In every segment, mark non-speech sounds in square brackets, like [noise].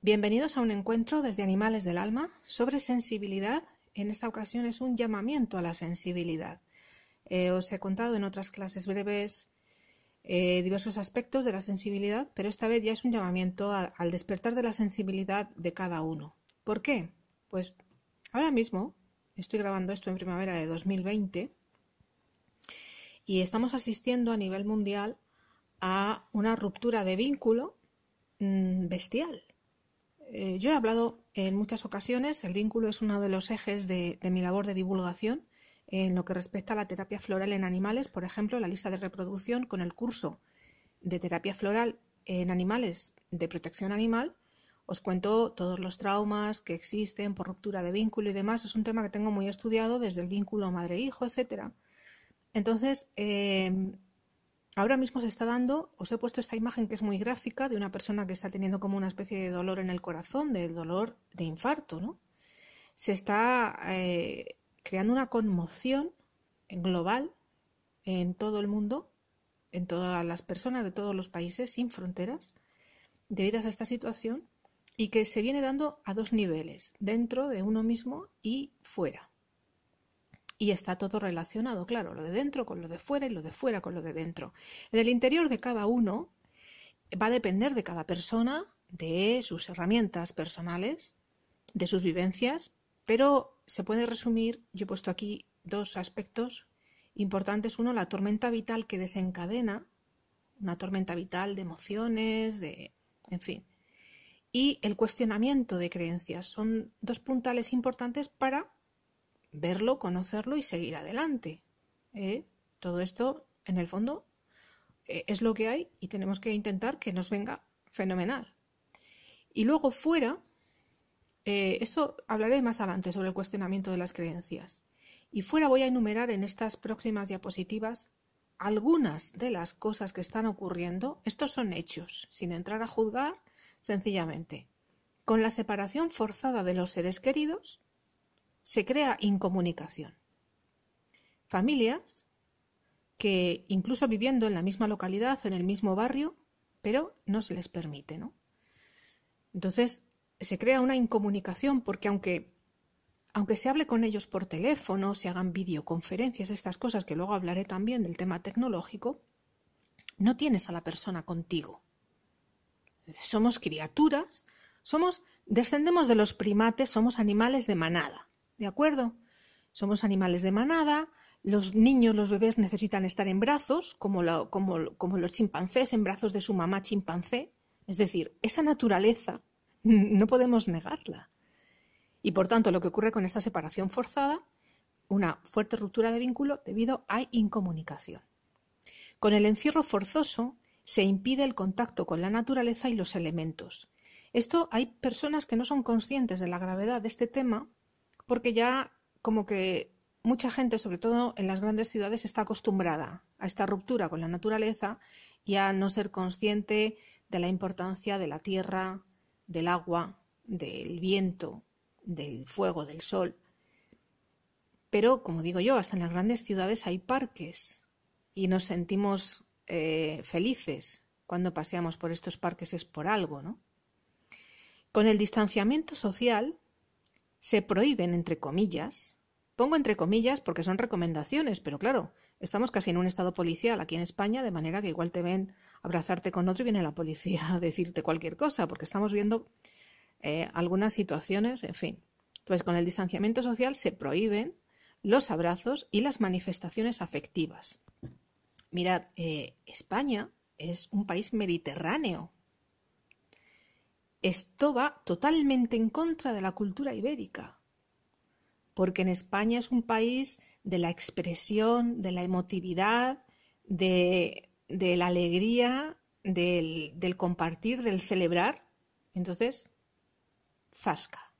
Bienvenidos a un encuentro desde Animales del Alma sobre sensibilidad. En esta ocasión es un llamamiento a la sensibilidad. Eh, os he contado en otras clases breves eh, diversos aspectos de la sensibilidad, pero esta vez ya es un llamamiento al despertar de la sensibilidad de cada uno. ¿Por qué? Pues ahora mismo estoy grabando esto en primavera de 2020 y estamos asistiendo a nivel mundial a una ruptura de vínculo Mm, bestial. Eh, yo he hablado en muchas ocasiones, el vínculo es uno de los ejes de, mi labor de divulgación en lo que respecta a la terapia floral en animales, por ejemplo, la lista de reproducción con el curso de terapia floral en animales de protección animal. Os cuento todos los traumas que existen por ruptura de vínculo y demás. Es un tema que tengo muy estudiado desde el vínculo madre-hijo, etc. Entonces, em, Ahora mismo se está dando, os he puesto esta imagen que es muy gráfica de una persona que está teniendo como una especie de dolor en el corazón, del dolor de infarto, ¿no? Se está eh, creando una conmoción global en todo el mundo, en todas las personas de todos los países sin fronteras, debidas a esta situación y que se viene dando a dos niveles, dentro de uno mismo y fuera. Y está todo relacionado, claro, lo de dentro con lo de fuera y lo de fuera con lo de dentro. En el interior de cada uno va a depender de cada persona, de sus herramientas personales, de sus vivencias, pero se puede resumir, yo he puesto aquí dos aspectos importantes. Uno, la tormenta vital que desencadena, una tormenta vital de emociones, de... en fin. Y el cuestionamiento de creencias. Son dos puntales importantes para verlo, conocerlo y seguir adelante. ¿eh? Todo esto, en el fondo, eh, es lo que hay y tenemos que intentar que nos venga fenomenal. Y luego fuera, eh, esto hablaré más adelante sobre el cuestionamiento de las creencias. Y fuera voy a enumerar en estas próximas diapositivas algunas de las cosas que están ocurriendo. Estos son hechos, sin entrar a juzgar, sencillamente. Con la separación forzada de los seres queridos, se crea incomunicación. Familias que incluso viviendo en la misma localidad, en el mismo barrio, pero no se les permite, Entonces se crea una incomunicación porque aunque aunque se hable con ellos por teléfono, se hagan videoconferencias, estas cosas que luego hablaré también del tema tecnológico, no tienes a la persona contigo. Somos criaturas, somos descendemos de los primates, somos animales de manada. ¿De acuerdo? Somos animales de manada, los niños, los bebés necesitan estar en brazos, como, los chimpancés, en brazos de su mamá chimpancé. Es decir, esa naturaleza [laughs] no podemos negarla. Y por tanto, lo que ocurre con esta separación forzada, una fuerte ruptura de vínculo debido a incomunicación. Con el encierro forzoso se impide el contacto con la naturaleza y los elementos. Esto hay personas que no son conscientes de la gravedad de este tema porque ya como que mucha gente, sobre todo en las grandes ciudades, está acostumbrada a esta ruptura con la naturaleza y a no ser consciente de la importancia de la tierra, del agua, del viento, del fuego, del sol. Pero, como digo yo, hasta en las grandes ciudades hay parques y nos sentimos eh, felices cuando paseamos por estos parques es por algo, ¿no? Con el distanciamiento social, se prohíben, entre comillas, pongo entre comillas porque son recomendaciones, pero claro, estamos casi en un estado policial aquí en España, de manera que igual te ven abrazarte con otro y viene la policía a decirte cualquier cosa, porque estamos viendo eh, algunas situaciones, en fin. Entonces, con el distanciamiento social se prohíben los abrazos y las manifestaciones afectivas. Mirad, eh, España es un país mediterráneo, esto va totalmente en contra de la cultura ibérica, porque en España es un país de la expresión, de la emotividad, de, la alegría, del, compartir, del celebrar. Entonces, zasca.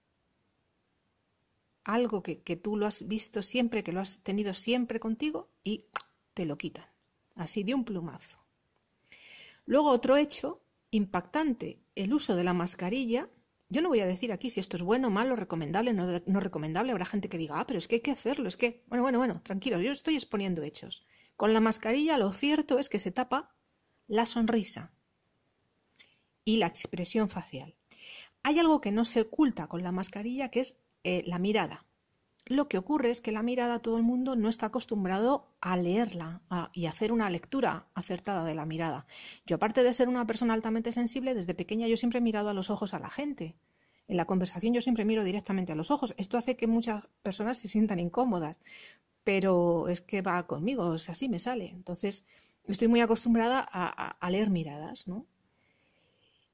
Algo que, que, tú lo has visto siempre, que lo has tenido siempre contigo y te lo quitan. Así de un plumazo. Luego otro hecho impactante el uso de la mascarilla, yo no voy a decir aquí si esto es bueno, malo, recomendable, no, no recomendable, habrá gente que diga, ah, pero es que hay que hacerlo, es que, bueno, bueno, bueno, tranquilo, yo estoy exponiendo hechos. Con la mascarilla lo cierto es que se tapa la sonrisa y la expresión facial. Hay algo que no se oculta con la mascarilla que es eh, la mirada. Lo que ocurre es que la mirada todo el mundo no está acostumbrado a leerla y hacer una lectura acertada de la mirada. Yo aparte de ser una persona altamente sensible, desde pequeña yo siempre he mirado a los ojos a la gente. En la conversación yo siempre miro directamente a los ojos. Esto hace que muchas personas se sientan incómodas, pero es que va conmigo, así me sale. Entonces, estoy muy acostumbrada a, leer miradas, ¿no?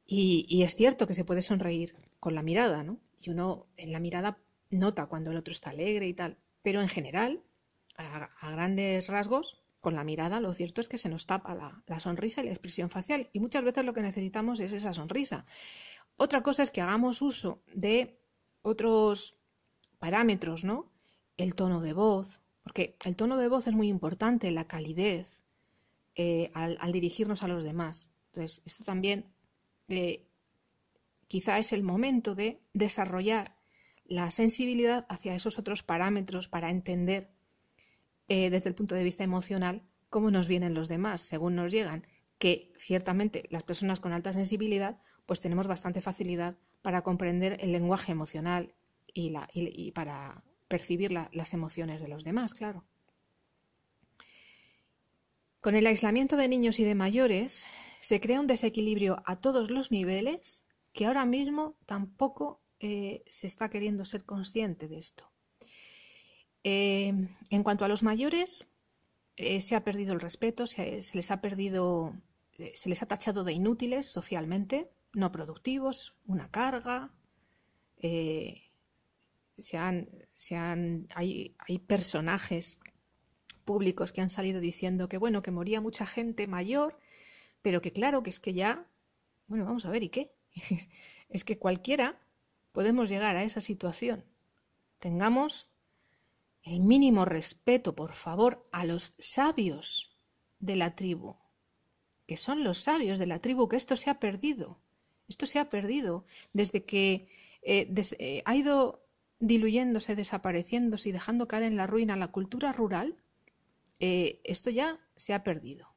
Y, y, es cierto que se puede sonreír con la mirada, ¿no? Y uno en la mirada nota cuando el otro está alegre y tal, pero en general, a, grandes rasgos, con la mirada, lo cierto es que se nos tapa la, sonrisa y la expresión facial. Y muchas veces lo que necesitamos es esa sonrisa. Otra cosa es que hagamos uso de otros parámetros, ¿no? El tono de voz, porque el tono de voz es muy importante, la calidez eh, al, dirigirnos a los demás. Entonces, esto también eh, quizá es el momento de desarrollar la sensibilidad hacia esos otros parámetros para entender eh, desde el punto de vista emocional cómo nos vienen los demás, según nos llegan, que ciertamente las personas con alta sensibilidad pues tenemos bastante facilidad para comprender el lenguaje emocional y, para percibir las emociones de los demás, claro. Con el aislamiento de niños y de mayores se crea un desequilibrio a todos los niveles que ahora mismo tampoco eh, se está queriendo ser consciente de esto. Eh, en cuanto a los mayores, eh, se ha perdido el respeto, se, les ha perdido, se les ha tachado de inútiles socialmente, no productivos, una carga. hay, hay personajes públicos que han salido diciendo que bueno, que moría mucha gente mayor, pero que claro, que es que ya, bueno, vamos a ver, ¿y qué? [laughs] es que cualquiera podemos llegar a esa situación. Tengamos el mínimo respeto, por favor, a los sabios de la tribu, que son los sabios de la tribu, que esto se ha perdido. Esto se ha perdido desde que eh, eh, ha ido diluyéndose, desapareciéndose y dejando caer en la ruina la cultura rural. Eh, esto ya se ha perdido.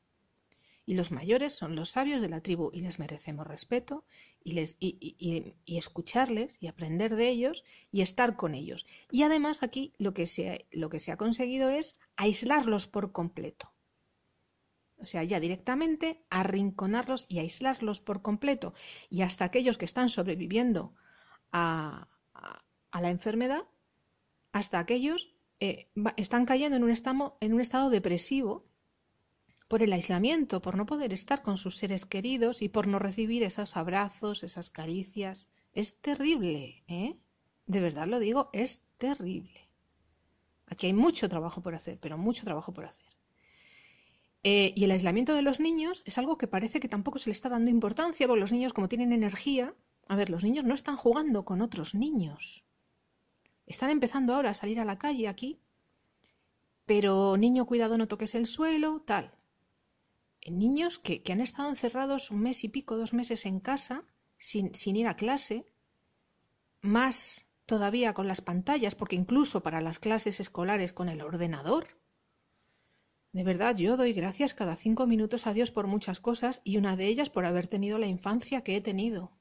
Y los mayores son los sabios de la tribu y les merecemos respeto y, escucharles y aprender de ellos y estar con ellos. Y además aquí lo que, se, ha conseguido es aislarlos por completo. O sea, ya directamente arrinconarlos y aislarlos por completo. Y hasta aquellos que están sobreviviendo a, la enfermedad, hasta aquellos que eh, están cayendo en un estado depresivo por el aislamiento, por no poder estar con sus seres queridos y por no recibir esos abrazos, esas caricias. Es terrible, ¿eh? De verdad lo digo, es terrible. Aquí hay mucho trabajo por hacer, pero mucho trabajo por hacer. Eh, y el aislamiento de los niños es algo que parece que tampoco se le está dando importancia, porque los niños como tienen energía, a ver, los niños no están jugando con otros niños. Están empezando ahora a salir a la calle aquí, pero niño, cuidado, no toques el suelo, tal niños que, han estado encerrados un mes y pico, dos meses en casa, sin, sin ir a clase, más todavía con las pantallas, porque incluso para las clases escolares con el ordenador. De verdad, yo doy gracias cada cinco minutos a Dios por muchas cosas y una de ellas por haber tenido la infancia que he tenido.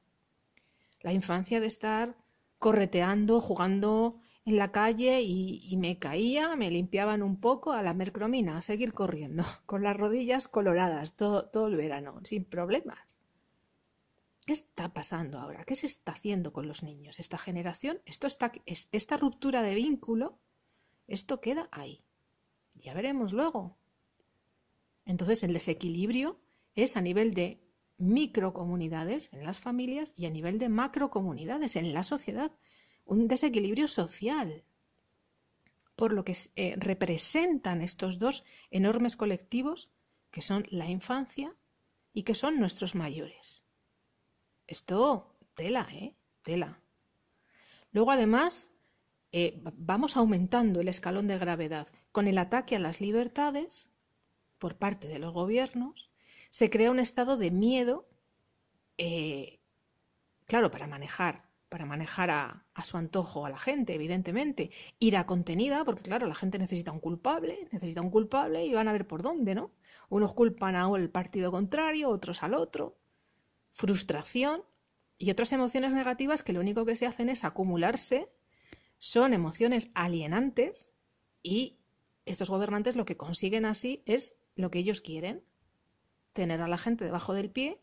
La infancia de estar correteando, jugando en la calle y, me caía, me limpiaban un poco a la mercromina, a seguir corriendo, [laughs] con las rodillas coloradas todo, todo el verano, sin problemas. ¿Qué está pasando ahora? ¿Qué se está haciendo con los niños? Esta generación, esto está, esta ruptura de vínculo, esto queda ahí. Ya veremos luego. Entonces el desequilibrio es a nivel de microcomunidades en las familias y a nivel de macrocomunidades en la sociedad un desequilibrio social, por lo que eh, representan estos dos enormes colectivos que son la infancia y que son nuestros mayores. Esto, tela, ¿eh? Tela. Luego, además, eh, vamos aumentando el escalón de gravedad. Con el ataque a las libertades por parte de los gobiernos, se crea un estado de miedo, eh, claro, para manejar para manejar a, su antojo a la gente, evidentemente. ir a contenida, porque claro, la gente necesita un culpable, necesita un culpable y van a ver por dónde, ¿no? Unos culpan a al partido contrario, otros al otro. Frustración y otras emociones negativas que lo único que se hacen es acumularse. Son emociones alienantes y estos gobernantes lo que consiguen así es lo que ellos quieren. Tener a la gente debajo del pie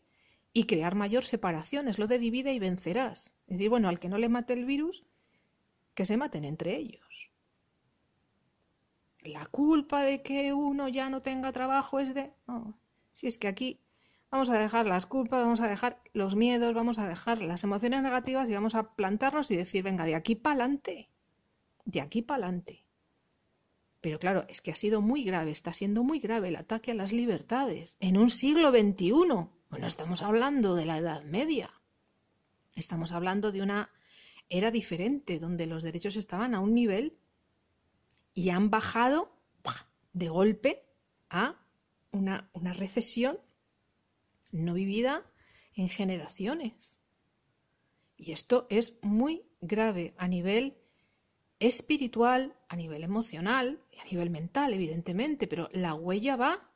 y crear mayor separación, es lo de divide y vencerás. Es decir, bueno, al que no le mate el virus, que se maten entre ellos. La culpa de que uno ya no tenga trabajo es de... si es que aquí vamos a dejar las culpas, vamos a dejar los miedos, vamos a dejar las emociones negativas y vamos a plantarnos y decir, venga, de aquí para adelante, de aquí para adelante. Pero claro, es que ha sido muy grave, está siendo muy grave el ataque a las libertades en un siglo XXI bueno, estamos hablando de la Edad Media. Estamos hablando de una era diferente, donde los derechos estaban a un nivel y han bajado de golpe a una, una recesión no vivida en generaciones. Y esto es muy grave a nivel espiritual, a nivel emocional y a nivel mental, evidentemente, pero la huella va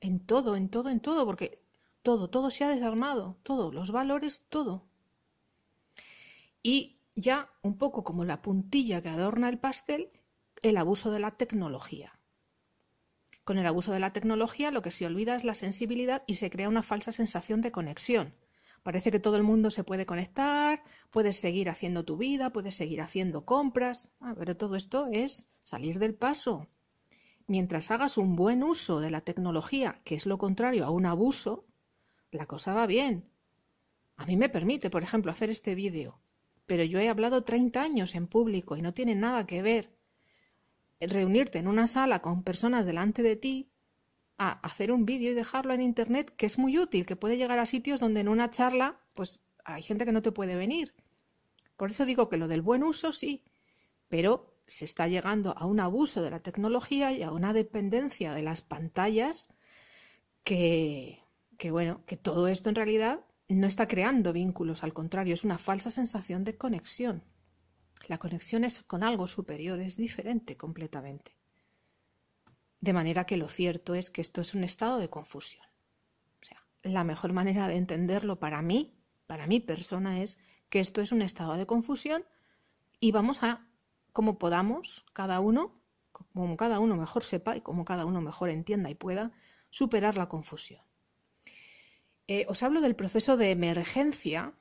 en todo, en todo, en todo, porque todo, todo se ha desarmado, todos los valores, todo. Y ya un poco como la puntilla que adorna el pastel, el abuso de la tecnología. Con el abuso de la tecnología lo que se olvida es la sensibilidad y se crea una falsa sensación de conexión. Parece que todo el mundo se puede conectar, puedes seguir haciendo tu vida, puedes seguir haciendo compras, ah, pero todo esto es salir del paso. Mientras hagas un buen uso de la tecnología, que es lo contrario a un abuso, la cosa va bien. A mí me permite, por ejemplo, hacer este vídeo, pero yo he hablado 30 años en público y no tiene nada que ver reunirte en una sala con personas delante de ti a hacer un vídeo y dejarlo en internet, que es muy útil, que puede llegar a sitios donde en una charla, pues hay gente que no te puede venir. Por eso digo que lo del buen uso sí, pero se está llegando a un abuso de la tecnología y a una dependencia de las pantallas que, que bueno, que todo esto en realidad no está creando vínculos, al contrario, es una falsa sensación de conexión. La conexión es con algo superior, es diferente completamente. De manera que lo cierto es que esto es un estado de confusión. O sea, la mejor manera de entenderlo para mí, para mi persona, es que esto es un estado de confusión y vamos a, como podamos, cada uno, como cada uno mejor sepa y como cada uno mejor entienda y pueda, superar la confusión. Eh, os hablo del proceso de emergencia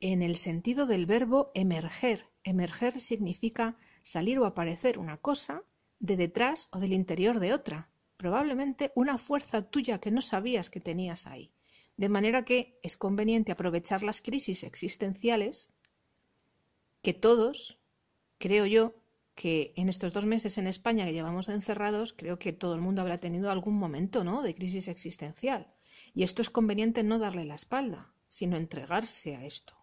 en el sentido del verbo emerger. Emerger significa salir o aparecer una cosa de detrás o del interior de otra, probablemente una fuerza tuya que no sabías que tenías ahí. De manera que es conveniente aprovechar las crisis existenciales que todos, creo yo, que en estos dos meses en España que llevamos encerrados, creo que todo el mundo habrá tenido algún momento ¿no? de crisis existencial. Y esto es conveniente no darle la espalda, sino entregarse a esto.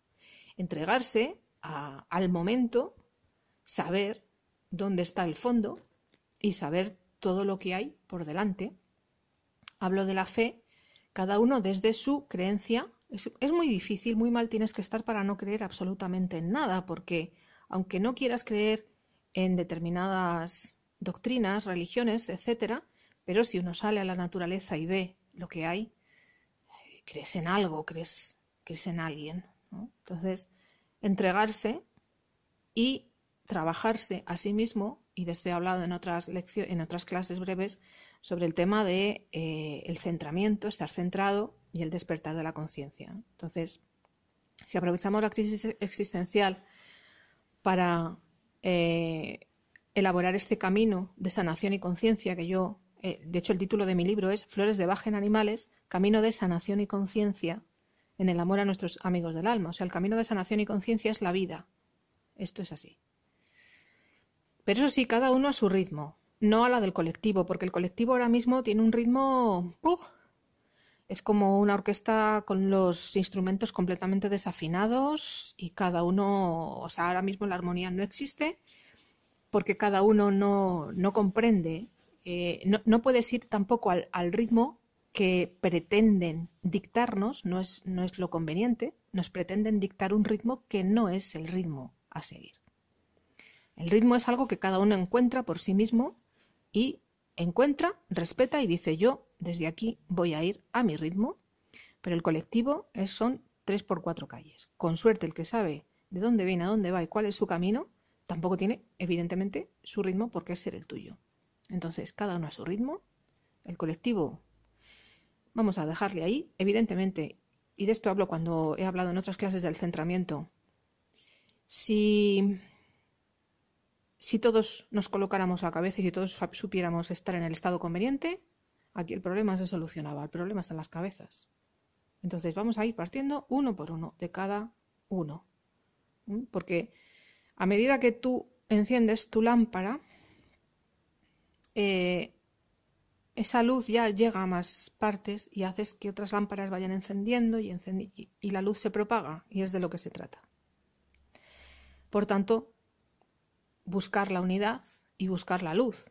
Entregarse al momento, saber dónde está el fondo y saber todo lo que hay por delante. Hablo de la fe, cada uno desde su creencia. Es, es muy difícil, muy mal tienes que estar para no creer absolutamente en nada, porque aunque no quieras creer en determinadas doctrinas, religiones, etc., pero si uno sale a la naturaleza y ve lo que hay, crees en algo, crees, crees en alguien. Entonces, entregarse y trabajarse a sí mismo, y de esto he hablado en otras, en otras clases breves, sobre el tema de eh, el centramiento, estar centrado y el despertar de la conciencia. Entonces, si aprovechamos la crisis existencial para eh, elaborar este camino de sanación y conciencia que yo eh, de hecho el título de mi libro es Flores de Baja en Animales, Camino de Sanación y Conciencia en el amor a nuestros amigos del alma. O sea, el camino de sanación y conciencia es la vida. Esto es así. Pero eso sí, cada uno a su ritmo, no a la del colectivo, porque el colectivo ahora mismo tiene un ritmo... es como una orquesta con los instrumentos completamente desafinados y cada uno, o sea, ahora mismo la armonía no existe porque cada uno no, no comprende eh, no, puedes ir tampoco al, ritmo que pretenden dictarnos, no es, no es lo conveniente, nos pretenden dictar un ritmo que no es el ritmo a seguir. El ritmo es algo que cada uno encuentra por sí mismo y encuentra, respeta y dice yo desde aquí voy a ir a mi ritmo, pero el colectivo es, son tres por cuatro calles. Con suerte el que sabe de dónde viene, a dónde va y cuál es su camino, tampoco tiene evidentemente su ritmo porque es ser el tuyo. Entonces, cada uno a su ritmo, el colectivo, vamos a dejarle ahí, evidentemente, y de esto hablo cuando he hablado en otras clases del centramiento, si, si todos nos colocáramos la cabeza y si todos supiéramos estar en el estado conveniente, aquí el problema se solucionaba, el problema está en las cabezas. Entonces vamos a ir partiendo uno por uno, de cada uno. Porque a medida que tú enciendes tu lámpara, eh, esa luz ya llega a más partes y haces que otras lámparas vayan encendiendo y la luz se propaga y es de lo que se trata. Por tanto, buscar la unidad y buscar la luz.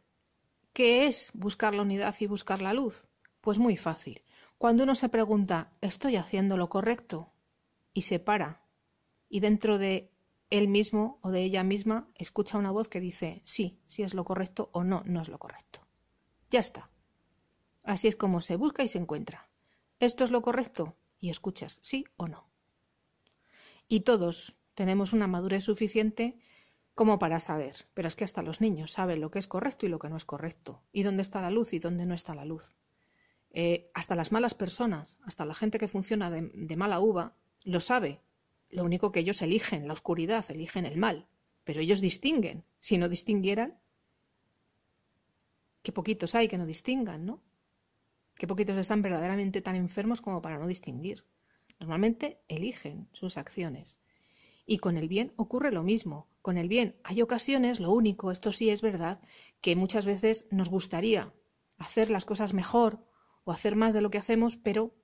¿Qué es buscar la unidad y buscar la luz? Pues muy fácil. Cuando uno se pregunta, ¿estoy haciendo lo correcto? y se para, y dentro de él mismo o de ella misma escucha una voz que dice sí, si es lo correcto o no, no es lo correcto. Ya está. Así es como se busca y se encuentra. ¿Esto es lo correcto? Y escuchas sí o no. Y todos tenemos una madurez suficiente como para saber, pero es que hasta los niños saben lo que es correcto y lo que no es correcto, y dónde está la luz y dónde no está la luz. Eh, hasta las malas personas, hasta la gente que funciona de, de mala uva, lo sabe lo único que ellos eligen, la oscuridad, eligen el mal, pero ellos distinguen. Si no distinguieran, qué poquitos hay que no distingan, ¿no? Qué poquitos están verdaderamente tan enfermos como para no distinguir. Normalmente eligen sus acciones. Y con el bien ocurre lo mismo. Con el bien hay ocasiones, lo único, esto sí es verdad, que muchas veces nos gustaría hacer las cosas mejor o hacer más de lo que hacemos, pero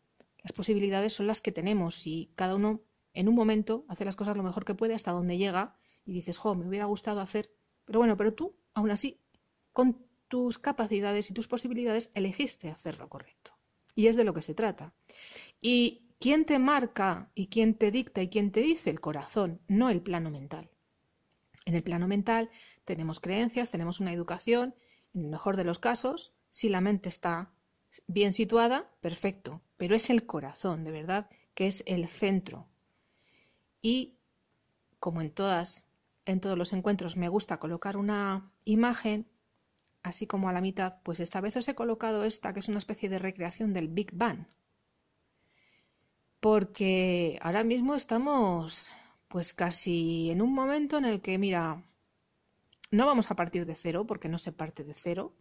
las posibilidades son las que tenemos y cada uno en un momento hace las cosas lo mejor que puede hasta donde llega y dices, jo, me hubiera gustado hacer, pero bueno, pero tú, aún así, con tus capacidades y tus posibilidades, elegiste hacer lo correcto. Y es de lo que se trata. Y quién te marca y quién te dicta y quién te dice el corazón, no el plano mental. En el plano mental tenemos creencias, tenemos una educación, en el mejor de los casos, si la mente está bien situada, perfecto, pero es el corazón, de verdad, que es el centro, y, como en todas, en todos los encuentros me gusta colocar una imagen, así como a la mitad, pues esta vez os he colocado esta, que es una especie de recreación del Big Bang. Porque ahora mismo estamos pues casi en un momento en el que, mira, no vamos a partir de cero, porque no se parte de cero,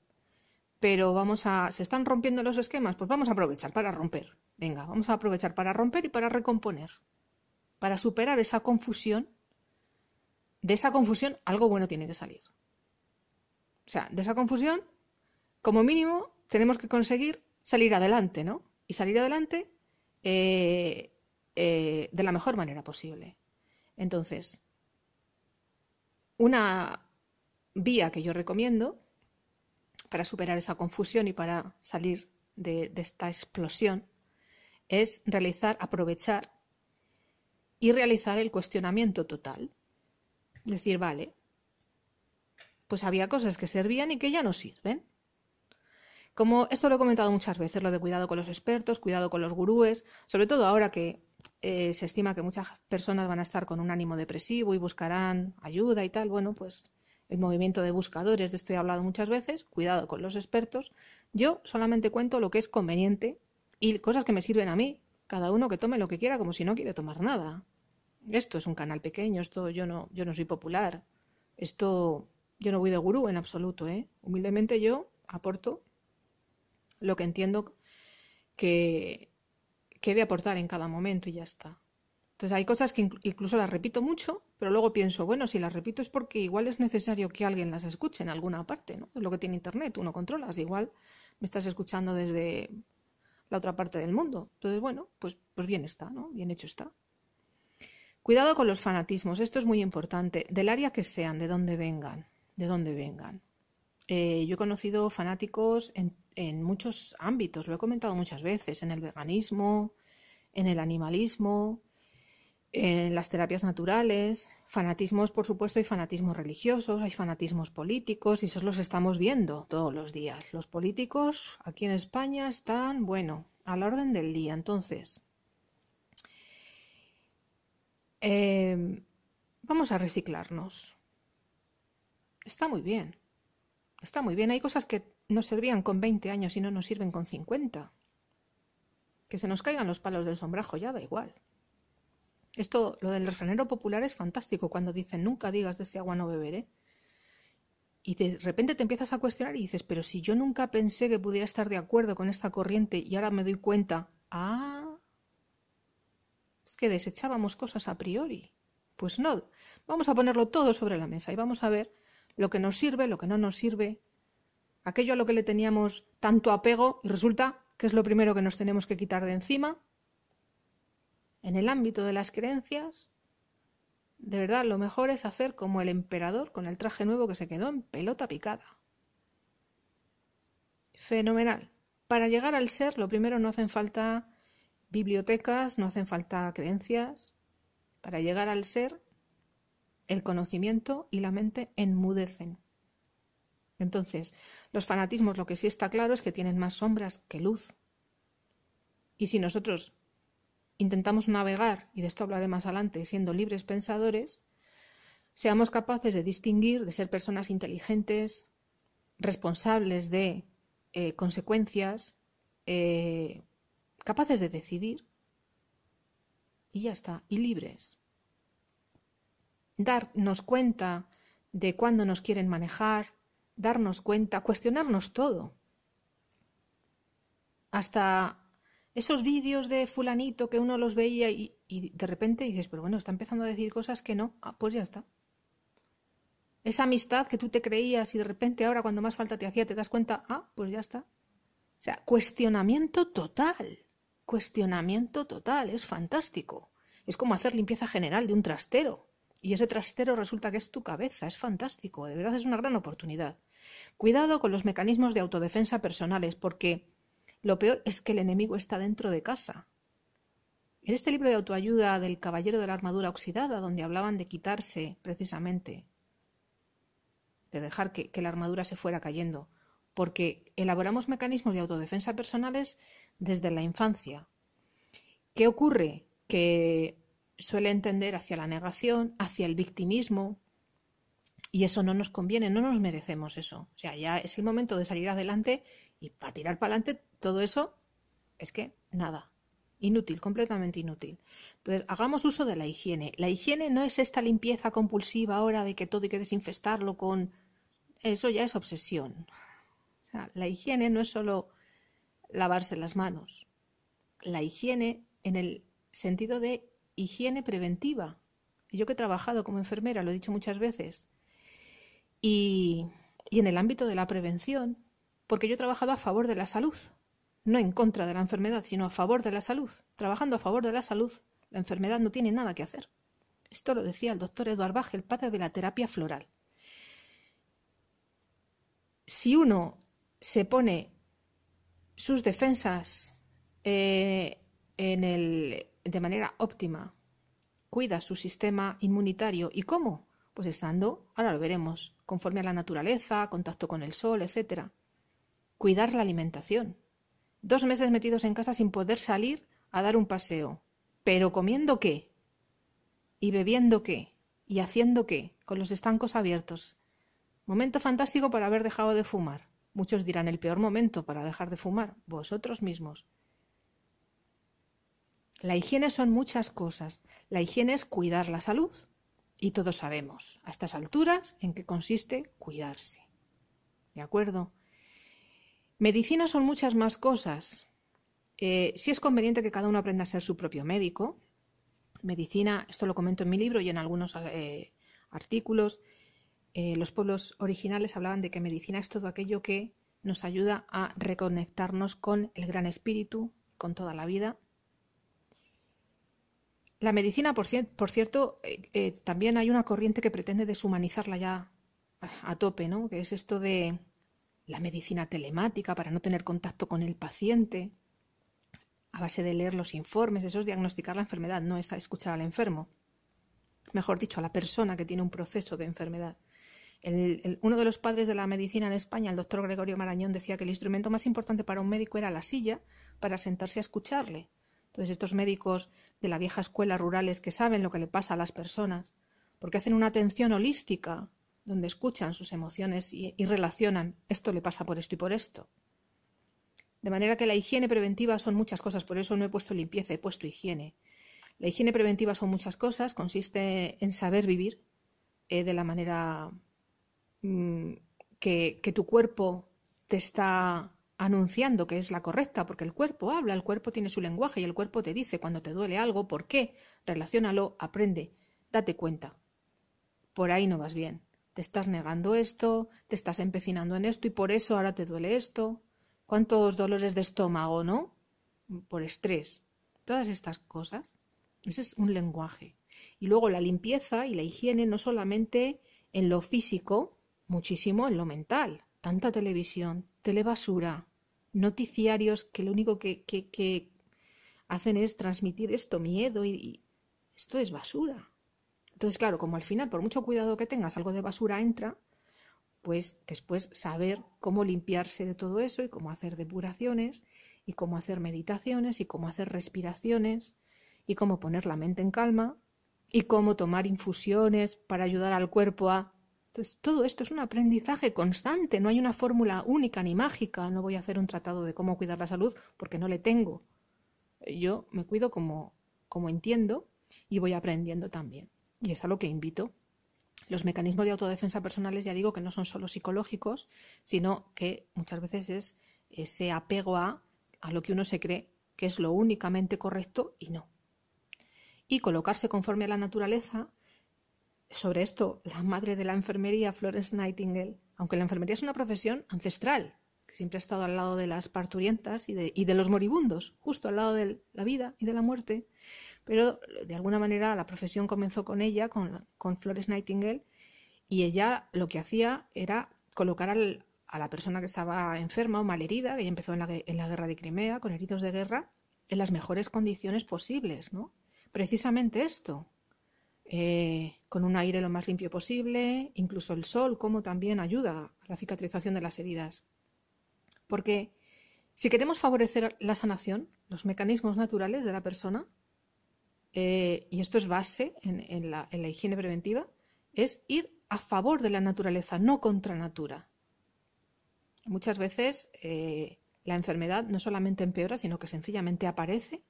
pero vamos a. ¿Se están rompiendo los esquemas? Pues vamos a aprovechar para romper. Venga, vamos a aprovechar para romper y para recomponer para superar esa confusión, de esa confusión algo bueno tiene que salir. O sea, de esa confusión, como mínimo, tenemos que conseguir salir adelante, ¿no? Y salir adelante eh, eh, de la mejor manera posible. Entonces, una vía que yo recomiendo para superar esa confusión y para salir de esta explosión es realizar, aprovechar y realizar el cuestionamiento total. Decir, vale, pues había cosas que servían y que ya no sirven. Como esto lo he comentado muchas veces, lo de cuidado con los expertos, cuidado con los gurúes, sobre todo ahora que eh, se estima que muchas personas van a estar con un ánimo depresivo y buscarán ayuda y tal, bueno, pues el movimiento de buscadores, de esto he hablado muchas veces, cuidado con los expertos, yo solamente cuento lo que es conveniente y cosas que me sirven a mí cada uno que tome lo que quiera como si no quiere tomar nada. Esto es un canal pequeño, esto yo no, yo no soy popular. Esto yo no voy de gurú en absoluto, ¿eh? Humildemente yo aporto lo que entiendo que, que de aportar en cada momento y ya está. Entonces hay cosas que incluso las repito mucho, pero luego pienso, bueno, si las repito es porque igual es necesario que alguien las escuche en alguna parte, ¿no? Es lo que tiene Internet, uno controlas, igual me estás escuchando desde la otra parte del mundo. Entonces, bueno, pues, pues bien está, ¿no? Bien hecho está. Cuidado con los fanatismos, esto es muy importante, del área que sean, de donde vengan, de donde vengan. Eh, yo he conocido fanáticos en, en, muchos ámbitos, lo he comentado muchas veces, en el veganismo, en el animalismo, en las terapias naturales, fanatismos, por supuesto, hay fanatismos religiosos, hay fanatismos políticos, y esos los estamos viendo todos los días. Los políticos aquí en España están, bueno, a la orden del día. Entonces, em, vamos a reciclarnos. Está muy bien. Está muy bien. Hay cosas que nos servían con 20 años y no nos sirven con 50. Que se nos caigan los palos del sombrajo ya da igual. Esto, lo del refranero popular es fantástico cuando dicen nunca digas de ese agua no beberé. ¿eh? Y de repente te empiezas a cuestionar y dices, pero si yo nunca pensé que pudiera estar de acuerdo con esta corriente y ahora me doy cuenta, ah, es que desechábamos cosas a priori. Pues no, vamos a ponerlo todo sobre la mesa y vamos a ver lo que nos sirve, lo que no nos sirve, aquello a lo que le teníamos tanto apego y resulta que es lo primero que nos tenemos que quitar de encima en el ámbito de las creencias, de verdad, lo mejor es hacer como el emperador con el traje nuevo que se quedó en pelota picada. Fenomenal. Para llegar al ser, lo primero no hacen falta bibliotecas, no hacen falta creencias. Para llegar al ser, el conocimiento y la mente enmudecen. Entonces, los fanatismos lo que sí está claro es que tienen más sombras que luz. Y si nosotros intentamos navegar, y de esto hablaré más adelante, siendo libres pensadores, seamos capaces de distinguir, de ser personas inteligentes, responsables de eh, consecuencias, eh, capaces de decidir, y ya está, y libres. Darnos cuenta de cuándo nos quieren manejar, darnos cuenta, cuestionarnos todo, hasta esos vídeos de fulanito que uno los veía y, de repente dices, pero bueno, está empezando a decir cosas que no, ah, pues ya está. Esa amistad que tú te creías y de repente ahora cuando más falta te hacía te das cuenta, ah, pues ya está. O sea, cuestionamiento total, cuestionamiento total, es fantástico. Es como hacer limpieza general de un trastero y ese trastero resulta que es tu cabeza, es fantástico, de verdad es una gran oportunidad. Cuidado con los mecanismos de autodefensa personales porque lo peor es que el enemigo está dentro de casa. En este libro de autoayuda del Caballero de la Armadura Oxidada, donde hablaban de quitarse precisamente, de dejar que, la armadura se fuera cayendo, porque elaboramos mecanismos de autodefensa personales desde la infancia. ¿Qué ocurre? Que suele entender hacia la negación, hacia el victimismo, y eso no nos conviene, no nos merecemos eso. O sea, ya es el momento de salir adelante y para tirar para adelante todo eso es que nada, Inútil, completamente inútil. Entonces, hagamos uso de la higiene. La higiene no es esta limpieza compulsiva ahora de que todo hay que desinfestarlo con... Eso ya es obsesión. la higiene no es solo lavarse las manos. La higiene en el sentido de higiene preventiva. Yo que he trabajado como enfermera, lo he dicho muchas veces, y en el ámbito de la prevención, porque yo he trabajado a favor de la salud, no en contra de la enfermedad, sino a favor de la salud. Trabajando a favor de la salud, la enfermedad no tiene nada que hacer. Esto lo decía el doctor Eduard Bach, el padre de la terapia floral. Si uno se pone sus defensas eh, en de manera óptima, cuida su sistema inmunitario. ¿Y cómo? Pues estando, ahora lo veremos, conforme a la naturaleza, contacto con el sol, etc. Cuidar la alimentación, Dos meses metidos en casa sin poder salir a dar un paseo. ¿Pero comiendo qué? ¿Y bebiendo qué? ¿Y haciendo qué? Con los estancos abiertos. Momento fantástico para haber dejado de fumar. Muchos dirán el peor momento para dejar de fumar. Vosotros mismos. La higiene son muchas cosas. La higiene es cuidar la salud. Y todos sabemos a estas alturas en qué consiste cuidarse. ¿De acuerdo? Medicina son muchas más cosas. Eh, sí es conveniente que cada uno aprenda a ser su propio médico. Medicina, esto lo comento en mi libro y en algunos eh, artículos, eh, los pueblos originales hablaban de que medicina es todo aquello que nos ayuda a reconectarnos con el gran espíritu, con toda la vida. La medicina, por, por cierto, también hay una corriente que pretende deshumanizarla ya a tope, ¿no? Que es esto de la medicina telemática para no tener contacto con el paciente, a base de leer los informes, eso es diagnosticar la enfermedad, no es escuchar al enfermo, mejor dicho, a la persona que tiene un proceso de enfermedad. uno de los padres de la medicina en España, el doctor Gregorio Marañón, decía que el instrumento más importante para un médico era la silla para sentarse a escucharle. Entonces, estos médicos de la vieja escuela rurales que saben lo que le pasa a las personas, porque hacen una atención holística donde escuchan sus emociones y, relacionan esto le pasa por esto y por esto. De manera que la higiene preventiva son muchas cosas, por eso no he puesto limpieza, he puesto higiene. La higiene preventiva son muchas cosas, consiste en saber vivir eh, de la manera mm, que, que tu cuerpo te está anunciando que es la correcta, porque el cuerpo habla, el cuerpo tiene su lenguaje y el cuerpo te dice cuando te duele algo, por qué, relaciónalo, aprende, date cuenta. Por ahí no vas bien te estás negando esto, te estás empecinando en esto y por eso ahora te duele esto. ¿Cuántos dolores de estómago, no? Por estrés. Todas estas cosas. Ese es un lenguaje. Y luego la limpieza y la higiene no solamente en lo físico, muchísimo en lo mental. Tanta televisión, telebasura, noticiarios que lo único que, hacen es transmitir esto, miedo, y esto es basura. Entonces, claro, como al final, por mucho cuidado que tengas, algo de basura entra, pues después saber cómo limpiarse de todo eso y cómo hacer depuraciones y cómo hacer meditaciones y cómo hacer respiraciones y cómo poner la mente en calma y cómo tomar infusiones para ayudar al cuerpo a... Entonces, todo esto es un aprendizaje constante, no hay una fórmula única ni mágica, no voy a hacer un tratado de cómo cuidar la salud porque no le tengo. Yo me cuido como, como entiendo y voy aprendiendo también y es a lo que invito. Los mecanismos de autodefensa personales ya digo que no son solo psicológicos, sino que muchas veces es ese apego a, a lo que uno se cree que es lo únicamente correcto y no. Y colocarse conforme a la naturaleza, sobre esto la madre de la enfermería, Florence Nightingale, aunque la enfermería es una profesión ancestral, que siempre ha estado al lado de las parturientas y de, los moribundos, justo al lado de la vida y de la muerte, pero de alguna manera la profesión comenzó con ella, con, Flores Nightingale, y ella lo que hacía era colocar a la persona que estaba enferma o malherida, que ya empezó en la, guerra de Crimea, con heridos de guerra, en las mejores condiciones posibles, ¿no? Precisamente esto, eh, con un aire lo más limpio posible, incluso el sol, como también ayuda a la cicatrización de las heridas. Porque si queremos favorecer la sanación, los mecanismos naturales de la persona, eh, y esto es base en, la, higiene preventiva, es ir a favor de la naturaleza, no contra natura. Muchas veces eh, la enfermedad no solamente empeora, sino que sencillamente aparece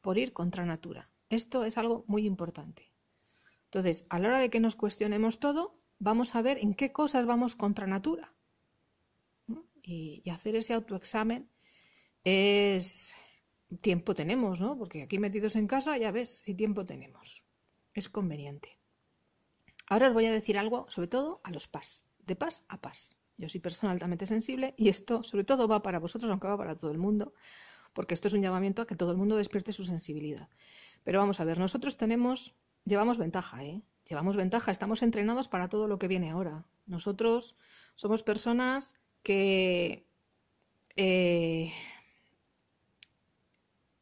por ir contra natura. Esto es algo muy importante. Entonces, a la hora de que nos cuestionemos todo, vamos a ver en qué cosas vamos contra natura y, hacer ese autoexamen es tiempo tenemos, ¿no? Porque aquí metidos en casa ya ves si tiempo tenemos. Es conveniente. Ahora os voy a decir algo, sobre todo a los PAS, de PAS a PAS. Yo soy persona altamente sensible y esto sobre todo va para vosotros, aunque va para todo el mundo, porque esto es un llamamiento a que todo el mundo despierte su sensibilidad. Pero vamos a ver, nosotros tenemos, llevamos ventaja, ¿eh? Llevamos ventaja, estamos entrenados para todo lo que viene ahora. Nosotros somos personas que eh,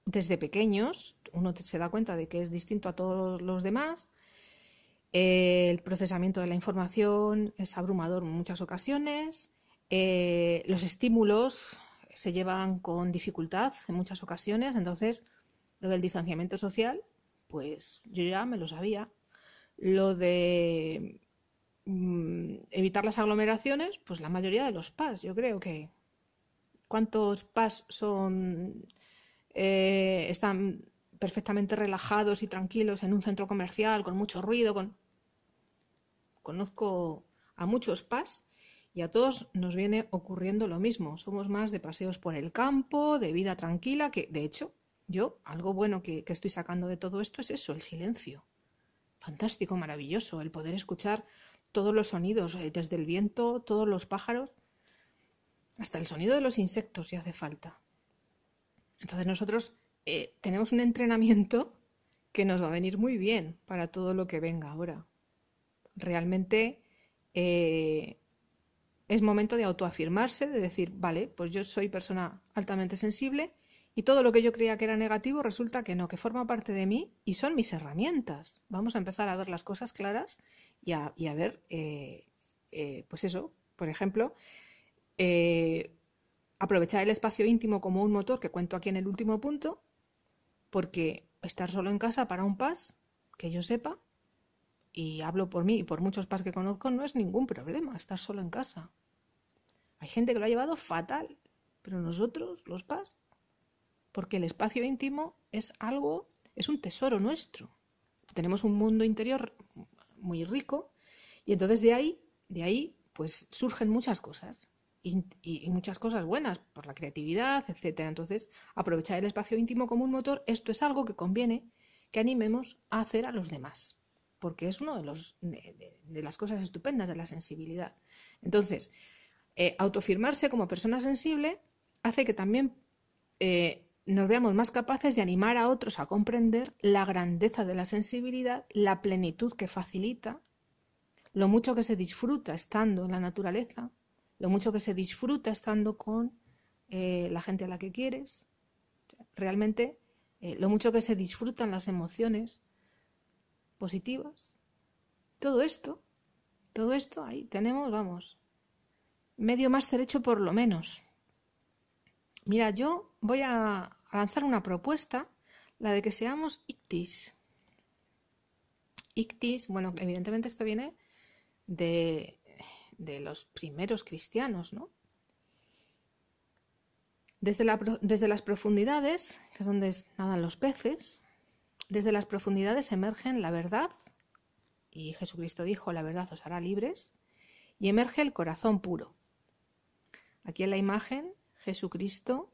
desde pequeños uno se da cuenta de que es distinto a todos los demás, eh, el procesamiento de la información es abrumador en muchas ocasiones, eh, los estímulos se llevan con dificultad en muchas ocasiones, entonces lo del distanciamiento social, pues yo ya me lo sabía, lo de Mm, evitar las aglomeraciones, pues la mayoría de los PAS, yo creo que. ¿Cuántos PAS son, eh, están perfectamente relajados y tranquilos en un centro comercial con mucho ruido? Con... Conozco a muchos PAS y a todos nos viene ocurriendo lo mismo. Somos más de paseos por el campo, de vida tranquila, que de hecho yo algo bueno que estoy sacando de todo esto es eso, el silencio fantástico, maravilloso, el poder escuchar todos los sonidos, eh, desde el viento, todos los pájaros, hasta el sonido de los insectos si hace falta. Entonces nosotros eh, tenemos un entrenamiento que nos va a venir muy bien para todo lo que venga ahora. Realmente eh, es momento de autoafirmarse, de decir, vale, pues yo soy persona altamente sensible y todo lo que yo creía que era negativo resulta que no, que forma parte de mí y son mis herramientas. Vamos a empezar a ver las cosas claras y a, ver, eh, eh, pues eso, por ejemplo, eh, aprovechar el espacio íntimo como un motor que cuento aquí en el último punto, porque estar solo en casa para un pas, que yo sepa, y hablo por mí y por muchos pas que conozco, no es ningún problema estar solo en casa. Hay gente que lo ha llevado fatal, pero nosotros, los pas, porque el espacio íntimo es algo, es un tesoro nuestro. Tenemos un mundo interior muy rico, y entonces de ahí, de ahí, pues surgen muchas cosas, y, muchas cosas buenas, por la creatividad, etc. Entonces, aprovechar el espacio íntimo como un motor, esto es algo que conviene que animemos a hacer a los demás, porque es una de, de, las cosas estupendas de la sensibilidad. Entonces, eh, autofirmarse como persona sensible hace que también eh, nos veamos más capaces de animar a otros a comprender la grandeza de la sensibilidad, la plenitud que facilita, lo mucho que se disfruta estando en la naturaleza, lo mucho que se disfruta estando con eh, la gente a la que quieres, realmente eh, lo mucho que se disfrutan las emociones positivas. Todo esto, todo esto ahí tenemos, vamos, medio más derecho por lo menos. Mira, yo voy a, a lanzar una propuesta, la de que seamos ictis. Ictis, bueno, evidentemente esto viene de, los primeros cristianos, ¿no? Desde, desde las profundidades, que es donde nadan los peces, desde las profundidades emergen la verdad, y Jesucristo dijo, la verdad os hará libres, y emerge el corazón puro. Aquí en la imagen, Jesucristo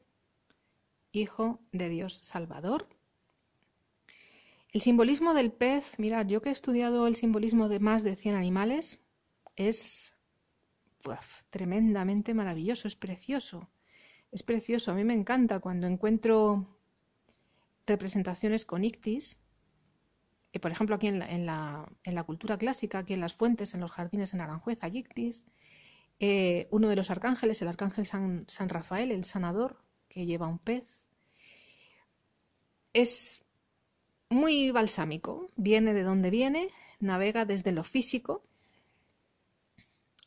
Hijo de Dios Salvador. El simbolismo del pez, mirad, yo que he estudiado el simbolismo de más de 100 animales, es tremendamente maravilloso, es precioso. Es precioso, a mí me encanta cuando encuentro representaciones con ictis. Eh, por ejemplo, aquí en la, cultura clásica, aquí en las fuentes, en los jardines en Aranjuez, hay ictis. Eh, uno de los arcángeles, el arcángel San Rafael, el sanador, que lleva un pez es muy balsámico, viene de donde viene, navega desde lo físico,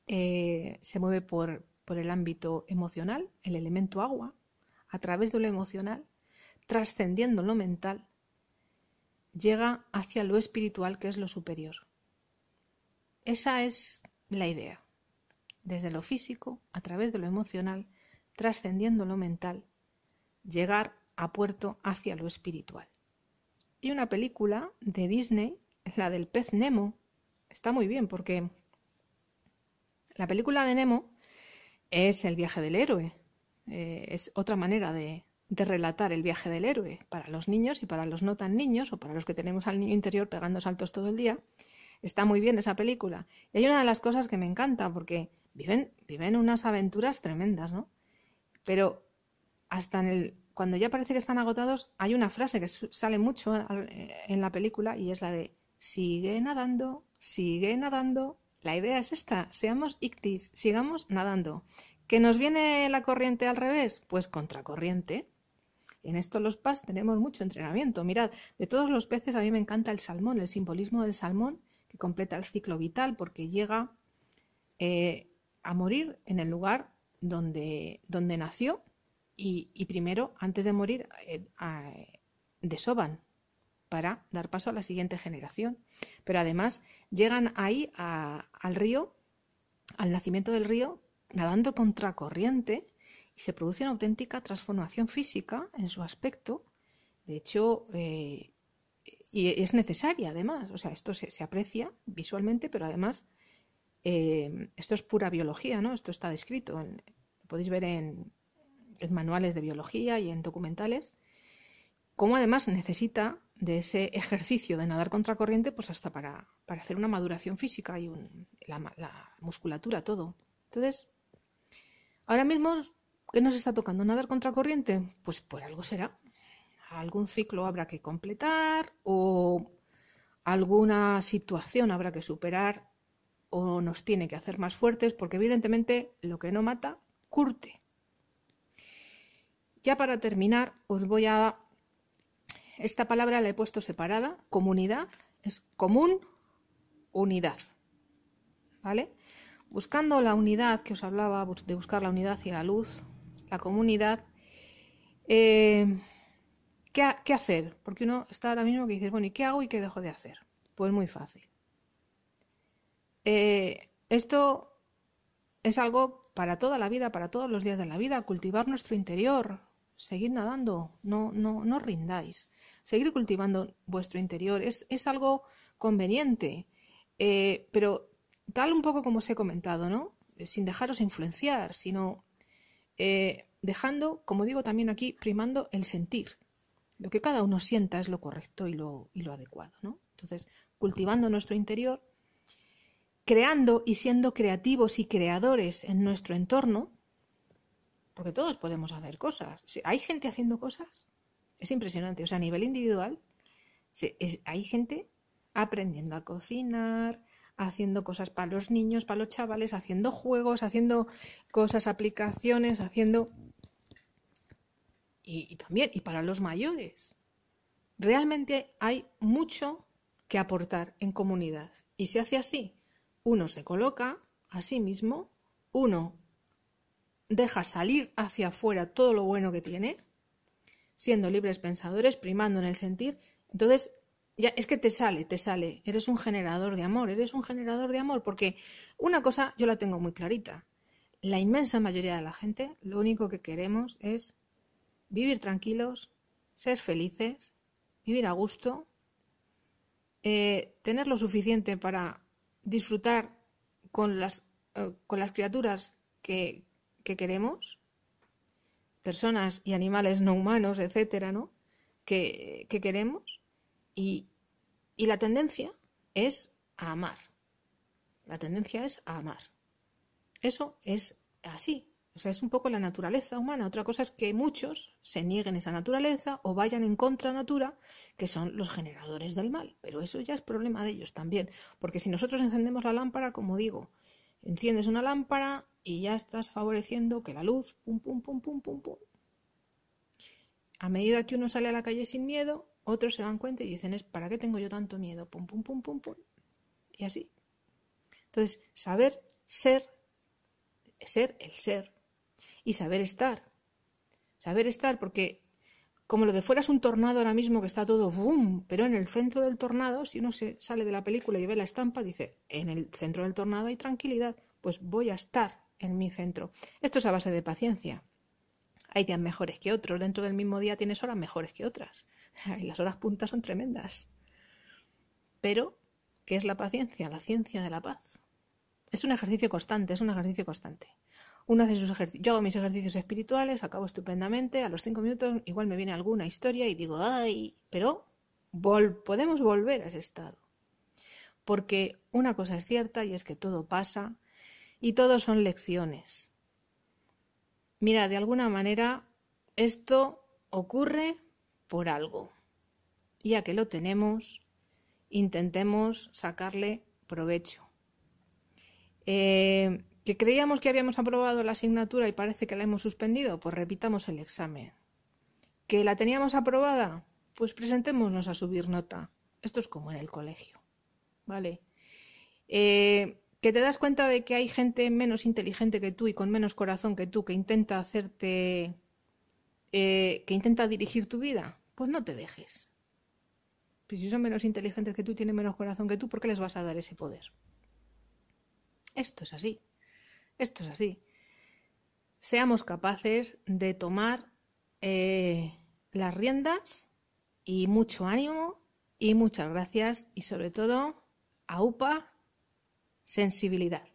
eh, se mueve por, el ámbito emocional, el elemento agua, a través de lo emocional, trascendiendo lo mental, llega hacia lo espiritual que es lo superior. Esa es la idea. Desde lo físico, a través de lo emocional, trascendiendo lo mental, llegar a puerto hacia lo espiritual. Y una película de Disney, la del pez Nemo, está muy bien porque la película de Nemo es el viaje del héroe, eh, es otra manera de, de relatar el viaje del héroe para los niños y para los no tan niños o para los que tenemos al niño interior pegando saltos todo el día. Está muy bien esa película. Y hay una de las cosas que me encanta porque viven, viven unas aventuras tremendas, ¿no? Pero hasta en el cuando ya parece que están agotados, hay una frase que sale mucho en la película y es la de sigue nadando, sigue nadando. La idea es esta, seamos ictis, sigamos nadando. ¿Que nos viene la corriente al revés? Pues contracorriente. En estos los PAS tenemos mucho entrenamiento. Mirad, de todos los peces a mí me encanta el salmón, el simbolismo del salmón que completa el ciclo vital porque llega eh, a morir en el lugar donde, donde nació y, primero, antes de morir, eh, eh, desoban para dar paso a la siguiente generación. Pero además llegan ahí al río, al nacimiento del río, nadando contracorriente y se produce una auténtica transformación física en su aspecto. De hecho, eh, y es necesaria además, o sea, esto se, aprecia visualmente, pero además esto es pura biología, ¿no? Esto está descrito, en, lo podéis ver en, en manuales de biología y en documentales, como además necesita de ese ejercicio de nadar contracorriente, pues hasta para, hacer una maduración física y la, la, musculatura, todo. Entonces, ahora mismo, ¿qué nos está tocando? ¿Nadar contracorriente? Pues por algo será. Algún ciclo habrá que completar o alguna situación habrá que superar o nos tiene que hacer más fuertes, porque evidentemente lo que no mata, curte. Ya para terminar, os voy a... Esta palabra la he puesto separada, comunidad, es común, unidad. ¿Vale? Buscando la unidad que os hablaba, de buscar la unidad y la luz, la comunidad, eh, ¿qué, hacer? Porque uno está ahora mismo que dice, bueno, ¿y qué hago y qué dejo de hacer? Pues muy fácil. Eh, esto es algo para toda la vida, para todos los días de la vida, cultivar nuestro interior, Seguid nadando, no, no, no rindáis. Seguid cultivando vuestro interior. Es, algo conveniente, eh, pero tal un poco como os he comentado, ¿no? Eh, sin dejaros influenciar, sino eh, dejando, como digo también aquí, primando el sentir. Lo que cada uno sienta es lo correcto y lo, adecuado, ¿no? Entonces, cultivando nuestro interior, creando y siendo creativos y creadores en nuestro entorno, porque todos podemos hacer cosas. hay gente haciendo cosas. Es impresionante. O sea, a nivel individual, hay gente aprendiendo a cocinar, haciendo cosas para los niños, para los chavales, haciendo juegos, haciendo cosas, aplicaciones, haciendo... Y, y, también, y para los mayores. Realmente hay mucho que aportar en comunidad. Y se hace así. Uno se coloca a sí mismo, uno deja salir hacia afuera todo lo bueno que tiene, siendo libres pensadores, primando en el sentir, entonces ya es que te sale, te sale, eres un generador de amor, eres un generador de amor, porque una cosa yo la tengo muy clarita, la inmensa mayoría de la gente lo único que queremos es vivir tranquilos, ser felices, vivir a gusto, eh, tener lo suficiente para disfrutar con las, eh, con las criaturas que, que queremos, personas y animales no humanos, etcétera, ¿no? Que, que queremos. Y, y la tendencia es a amar. La tendencia es a amar. Eso es así. O sea, es un poco la naturaleza humana. Otra cosa es que muchos se nieguen esa naturaleza o vayan en contra natura, que son los generadores del mal. Pero eso ya es problema de ellos también. Porque si nosotros encendemos la lámpara, como digo, enciendes una lámpara, y ya estás favoreciendo que la luz, pum, pum, pum, pum, pum, pum. A medida que uno sale a la calle sin miedo, otros se dan cuenta y dicen, es ¿para qué tengo yo tanto miedo? Pum, pum, pum, pum, pum. Y así. Entonces, saber ser, ser el ser, y saber estar. Saber estar, porque como lo de fuera es un tornado ahora mismo que está todo boom, pero en el centro del tornado, si uno se sale de la película y ve la estampa, dice, en el centro del tornado hay tranquilidad, pues voy a estar en mi centro. Esto es a base de paciencia. Hay días mejores que otros. Dentro del mismo día tienes horas mejores que otras. [laughs] Y las horas puntas son tremendas. Pero, ¿qué es la paciencia? La ciencia de la paz. Es un ejercicio constante, es un ejercicio constante. Uno hace sus ejercicios. Yo hago mis ejercicios espirituales, acabo estupendamente. A los cinco minutos igual me viene alguna historia y digo, ¡ay! Pero podemos volver a ese estado. Porque una cosa es cierta y es que todo pasa, y todo son lecciones. Mira, de alguna manera esto ocurre por algo. Ya que lo tenemos, intentemos sacarle provecho. Eh, que creíamos que habíamos aprobado la asignatura y parece que la hemos suspendido, pues repitamos el examen. Que la teníamos aprobada, pues presentémonos a subir nota. Esto es como en el colegio, ¿vale? Eh, que te das cuenta de que hay gente menos inteligente que tú y con menos corazón que tú que intenta hacerte, eh, que intenta dirigir tu vida, pues no te dejes. Pues si son menos inteligentes que tú, tienen menos corazón que tú, ¿por qué les vas a dar ese poder? Esto es así. Esto es así. Seamos capaces de tomar eh, las riendas y mucho ánimo y muchas gracias y sobre todo a UPA sensibilidad.